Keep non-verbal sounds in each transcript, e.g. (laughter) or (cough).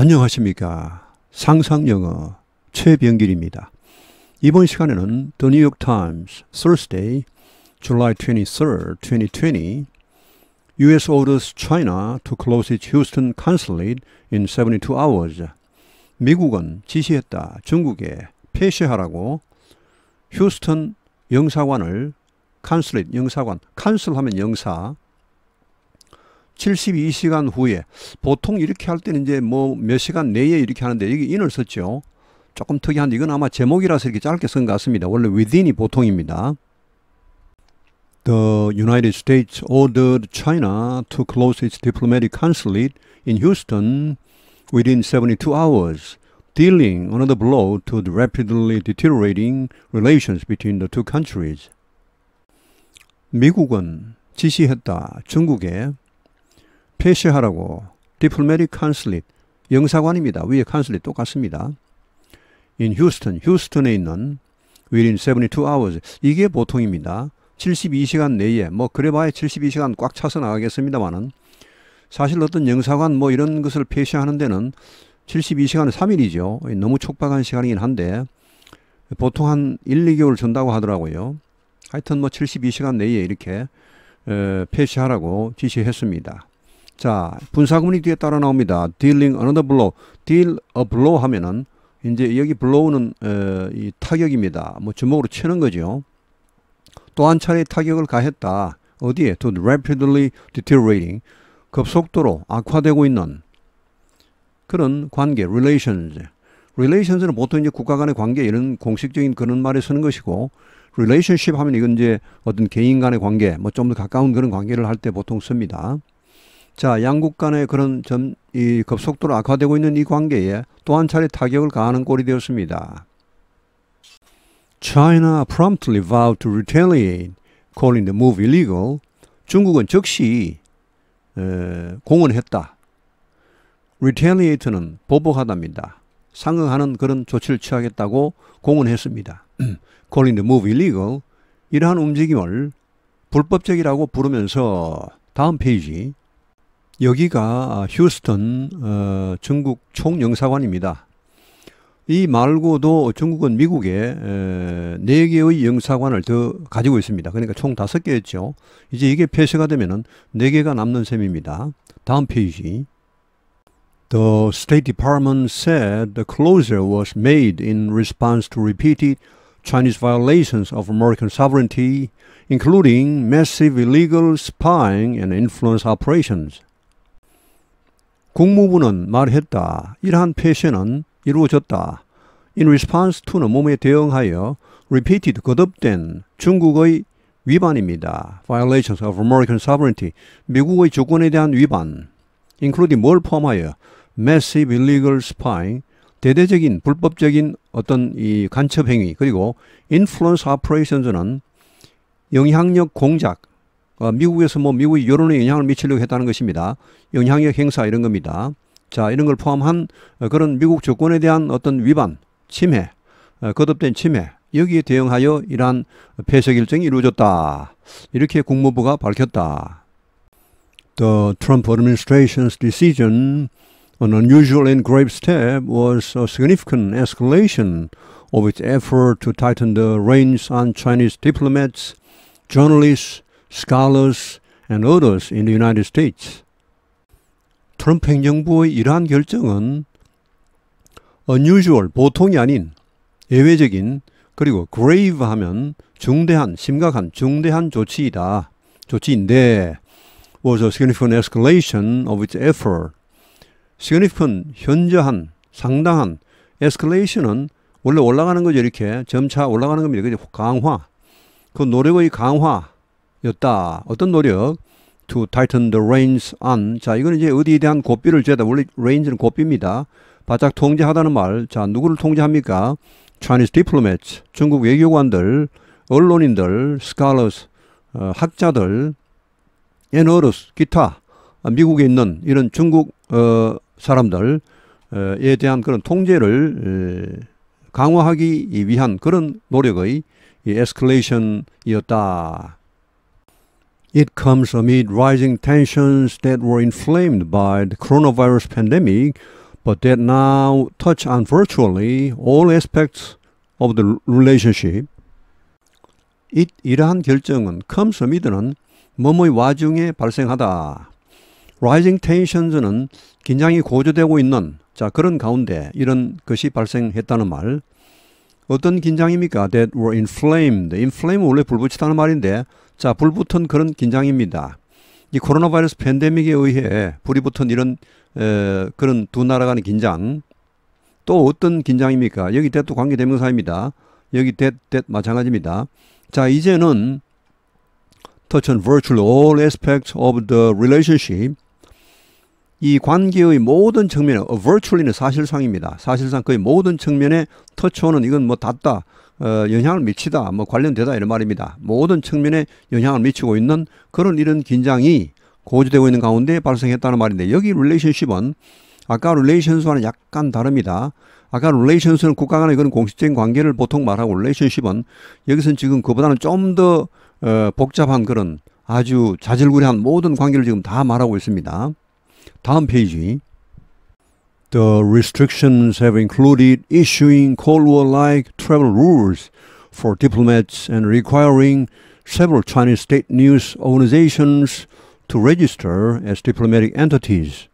안녕하십니까. 상상영어 최병길입니다. 이번 시간에는 The New York Times, Thursday, July 23, 2020 U.S. orders China to close its Houston consulate in 72 hours. 미국은 지시했다. 중국에 폐쇄하라고 휴스턴 영사관을 컨슬릿 영사관, 컨슬 하면 영사, 72시간 후에 보통 이렇게 할 때는 이제 뭐 몇 시간 내에 이렇게 하는데 여기 in을 썼죠. 조금 특이한데 이건 아마 제목이라서 이렇게 짧게 쓴 것 같습니다. 원래 within이 보통입니다. The United States ordered China to close its diplomatic consulate in Houston within 72 hours, dealing another blow to the rapidly deteriorating relations between the two countries. 미국은 지시했다. 중국에 폐쇄하라고 디플메릭 칸슬릿 영사관입니다. 위에 칸슬릿 똑같습니다. in Houston, 휴스턴에 있는 within 72 hours 이게 보통입니다. 72시간 내에 뭐 그래봐야 72시간 꽉 차서 나가겠습니다만은 사실 어떤 영사관 뭐 이런 것을 폐쇄하는 데는 72시간 3일이죠. 너무 촉박한 시간이긴 한데 보통 한 1, 2개월 준다고 하더라고요. 하여튼 뭐 72시간 내에 이렇게 어, 폐쇄하라고 지시했습니다. 자, 분사구문이 뒤에 따라 나옵니다. dealing another blow. deal a blow 하면은 이제 여기 blow는 에, 이 타격입니다. 뭐 주먹으로 치는 거죠. 또 한 차례 타격을 가했다. 어디에? to rapidly deteriorating. 급속도로 악화되고 있는 그런 관계, relations. relations는 보통 이제 국가 간의 관계 이런 공식적인 그런 말에 쓰는 것이고 relationship 하면 이건 이제 어떤 개인 간의 관계, 뭐 좀 더 가까운 그런 관계를 할 때 보통 씁니다. 자, 양국 간의 그런 점, 이 급속도로 악화되고 있는 이 관계에 또 한 차례 타격을 가하는 꼴이 되었습니다. China promptly vowed to retaliate, calling the move illegal. 중국은 즉시 에, 공언했다. retaliate는 보복하답니다. 상응하는 그런 조치를 취하겠다고 공언했습니다. (clears throat) calling the move illegal. 이러한 움직임을 불법적이라고 부르면서 다음 페이지 여기가 휴스턴 어, 중국 총영사관입니다. 이 말고도 중국은 미국에 네 개의 영사관을 더 가지고 있습니다. 그러니까 총 다섯 개였죠. 이제 이게 폐쇄가 되면은 네 개가 남는 셈입니다. 다음 페이지. The State Department said the closure was made in response to repeated Chinese violations of American sovereignty, including massive illegal spying and influence operations. 국무부는 말했다. 이러한 패션은 이루어졌다. In response to는 몸에 대응하여 repeated 거듭된 중국의 위반입니다. Violations of American sovereignty 미국의 주권에 대한 위반 including 뭘 포함하여 massive illegal spying 대대적인 불법적인 어떤 이 간첩 행위 그리고 influence operations는 영향력 공작 미국에서 뭐 미국의 여론에 영향을 미치려고 했다는 것입니다. 영향력 행사 이런 겁니다. 자, 이런 걸 포함한 그런 미국 조건에 대한 어떤 위반, 침해, 거듭된 침해, 여기에 대응하여 이러한 폐쇄 결정이 이루어졌다. 이렇게 국무부가 밝혔다. The Trump administration's decision An unusual and grave step was a significant escalation of its effort to tighten the reins on Chinese diplomats, journalists, scholars, and others in the United States. 트럼프 행정부의 이러한 결정은 unusual, 보통이 아닌 예외적인 그리고 grave 하면 중대한, 심각한, 중대한 조치이다. 조치인데 was a significant escalation of its effort. significant, 현저한, 상당한 escalation은 원래 올라가는 거죠. 이렇게 점차 올라가는 겁니다. 강화. 그 노력의 강화. 였다. 어떤 노력? To tighten the reins on. 자, 이거는 이제 어디에 대한 고삐를 죄다. 원래 reins는 고삐입니다. 바짝 통제하다는 말. 자, 누구를 통제합니까? Chinese diplomats. 중국 외교관들, 언론인들, scholars, 어, 학자들, and others, 기타. 아, 미국에 있는 이런 중국 어, 사람들에 어, 대한 그런 통제를 강화하기 위한 그런 노력의 에스컬레이션이었다. It comes amid rising tensions that were inflamed by the coronavirus pandemic, but that now touch on virtually all aspects of the relationship. It, 이러한 결정은 comes amid는 뭐뭐의 와중에 발생하다. rising tensions는 긴장이 고조되고 있는 자 그런 가운데 이런 것이 발생했다는 말. 어떤 긴장입니까? That were inflamed. inflame 원래 불붙이다는 말인데 자, 불붙은 그런 긴장입니다. 이 코로나 바이러스 팬데믹에 의해 불이 붙은 이런 에, 그런 두 나라 간의 긴장 또 어떤 긴장입니까? 여기 대또 관계 대명사입니다. 여기 대, 대 마찬가지입니다. 자, 이제는 touch on v i r t u a l all aspects of the relationship 이 관계의 모든 측면에 v i r t u a l 는 사실상입니다. 사실상 거의 모든 측면에 터치오는 이건 뭐 닿다 어, 영향을 미치다, 뭐 관련되다 이런 말입니다. 모든 측면에 영향을 미치고 있는 그런 이런 긴장이 고조되고 있는 가운데 발생했다는 말인데 여기 릴레이션십은 아까 릴레이션스와는 약간 다릅니다. 아까 릴레이션스는 국가 간의 그런 공식적인 관계를 보통 말하고 릴레이션십은 여기서는 지금 그보다는 좀더 어, 복잡한 그런 아주 자질구레한 모든 관계를 지금 다 말하고 있습니다. 다음 페이지. The restrictions have included issuing Cold War like travel rules for diplomats and requiring several Chinese state news organizations to register as diplomatic entities.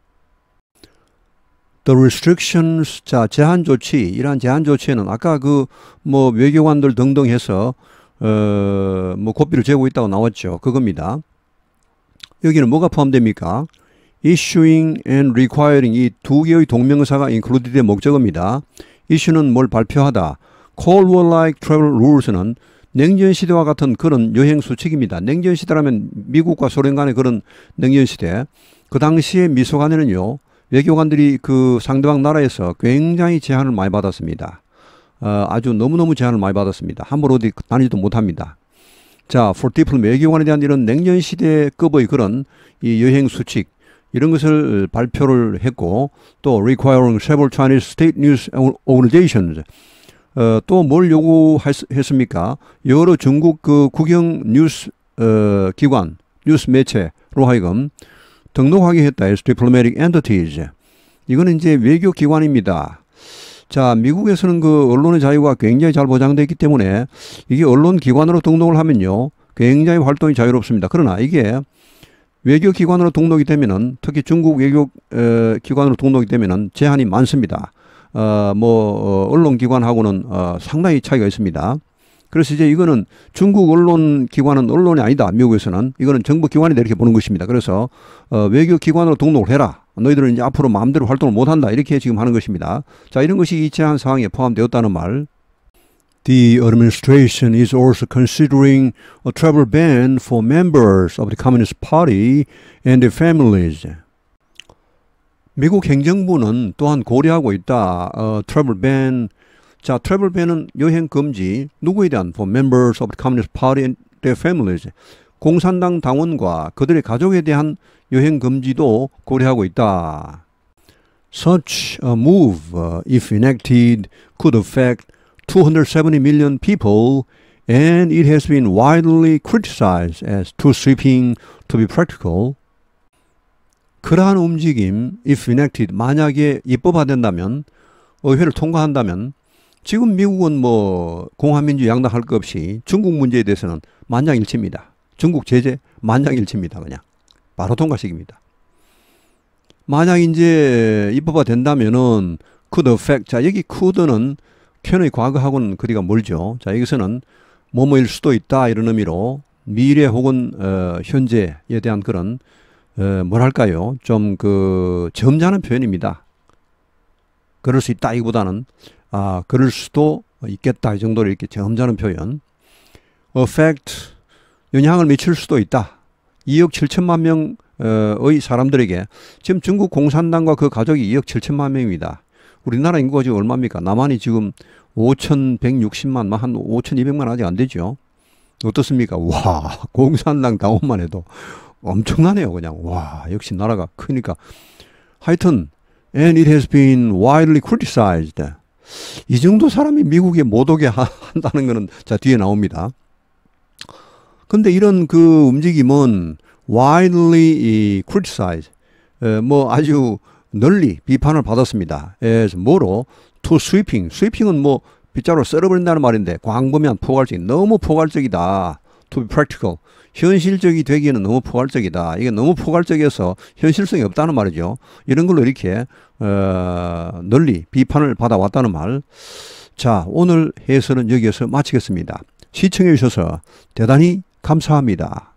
The restrictions, 자, 제한 조치, 이러한 제한 조치는 아까 그뭐 외교관들 등등 해서 어, 뭐 고삐를 재고 있다고 나왔죠. 그겁니다. 여기는 뭐가 포함됩니까? issuing and requiring 이 두 개의 동명사가 included의 목적입니다. issue는 뭘 발표하다. cold war-like travel rules는 냉전 시대와 같은 그런 여행 수칙입니다. 냉전 시대라면 미국과 소련 간의 그런 냉전 시대. 그 당시에 미소관에는요. 외교관들이 그 상대방 나라에서 굉장히 제한을 많이 받았습니다. 어, 아주 너무너무 제한을 많이 받았습니다. 함부로 어디 다니지도 못합니다. 자, for 외교관에 대한 이런 냉전 시대급의 그런 이 여행 수칙, 이런 것을 발표를 했고 또 requiring several Chinese state news organizations 어, 또 뭘 요구했습니까? 여러 중국 그 국영 뉴스 어, 기관 뉴스 매체로 하여금 등록하게 했다. as diplomatic entities. 이거는 이제 외교 기관입니다. 자, 미국에서는 그 언론의 자유가 굉장히 잘 보장되어 있기 때문에 이게 언론 기관으로 등록을 하면요. 굉장히 활동이 자유롭습니다. 그러나 이게 외교기관으로 등록이 되면은 특히 중국 외교기관으로 어, 등록이 되면은 제한이 많습니다. 어, 뭐, 어, 언론기관하고는 어, 상당히 차이가 있습니다. 그래서 이제 이거는 중국 언론기관은 언론이 아니다. 미국에서는. 이거는 정부기관이다. 이렇게 보는 것입니다. 그래서 어, 외교기관으로 등록을 해라. 너희들은 이제 앞으로 마음대로 활동을 못한다. 이렇게 지금 하는 것입니다. 자, 이런 것이 이 제한 사항에 포함되었다는 말. The administration is also considering a travel ban for members of the Communist Party and their families. 미국 행정부는 또한 고려하고 있다. 어, 트러블 밴. 자, 트러블 밴은 여행 금지. 누구에 대한 for members of the Communist Party and their families. 공산당 당원과 그들의 가족에 대한 여행 금지도 고려하고 있다. Such a move, if enacted, could affect 270 million people, and it has been widely criticized as too sweeping to be practical. 그러한 움직임, if enacted, 만약에 입법화된다면, 의회를 통과한다면, 지금 미국은 뭐 공화민주 양당할 것 없이 중국 문제에 대해서는 만장일치입니다. 중국 제재 만장일치입니다. 그냥 바로 통과식입니다. 만약 이제 입법화 된다면은 could affect 자 여기 could는 표현의 과거하고는 거리가 멀죠. 자, 여기서는 뭐뭐일 수도 있다 이런 의미로 미래 혹은 어, 현재에 대한 그런 어, 뭐랄까요? 좀 그 점잖은 표현입니다. 그럴 수 있다 이보다는 아, 그럴 수도 있겠다 이 정도로 이렇게 점잖은 표현. affect 영향을 미칠 수도 있다. 2억 7천만 명의 어, 사람들에게 지금 중국 공산당과 그 가족이 2억 7천만 명입니다. 우리나라 인구가 지금 얼마입니까? 남한이 지금 5,160만, 한 5,200만 아직 안 되죠. 어떻습니까? 와, (laughs) 공산당 당원만 해도 엄청나네요, 그냥. 와, 역시 나라가 크니까. 하여튼, and it has been widely criticized. 이 정도 사람이 미국에 못 오게 한다는 거는 자, 뒤에 나옵니다. 근데 이런 그 움직임은 widely criticized. 뭐 아주 널리 비판을 받았습니다. a 뭐로 to s w e e p 은뭐 빗자루 썰어버린다는 말인데 광범위한 포괄적인 너무 포괄적이다. to be practical. 현실적이 되기에는 너무 포괄적이다. 이게 너무 포괄적이어서 현실성이 없다는 말이죠. 이런 걸로 이렇게 어, 널리 비판을 받아왔다는 말. 자, 오늘 해설은 여기에서 마치겠습니다. 시청해 주셔서 대단히 감사합니다.